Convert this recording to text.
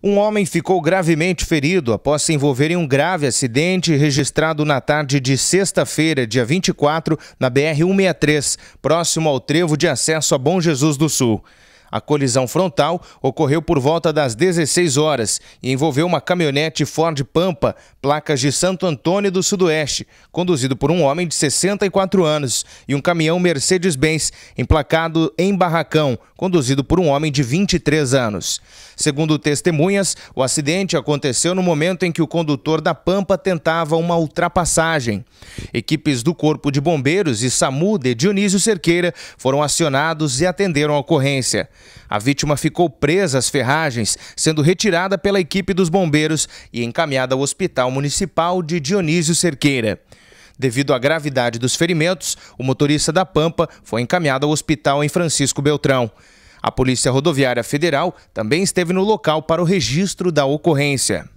Um homem ficou gravemente ferido após se envolver em um grave acidente registrado na tarde de sexta-feira, dia 24, na BR-163, próximo ao trevo de acesso a Bom Jesus do Sul. A colisão frontal ocorreu por volta das 16 horas e envolveu uma caminhonete Ford Pampa, placas de Santo Antônio do Sudoeste, conduzido por um homem de 64 anos, e um caminhão Mercedes-Benz, emplacado em Barracão, conduzido por um homem de 23 anos. Segundo testemunhas, o acidente aconteceu no momento em que o condutor da Pampa tentava uma ultrapassagem. Equipes do Corpo de Bombeiros e SAMU de Dionísio Cerqueira foram acionados e atenderam a ocorrência. A vítima ficou presa às ferragens, sendo retirada pela equipe dos bombeiros e encaminhada ao Hospital Municipal de Dionísio Cerqueira. Devido à gravidade dos ferimentos, o motorista da Pampa foi encaminhado ao hospital em Francisco Beltrão. A Polícia Rodoviária Federal também esteve no local para o registro da ocorrência.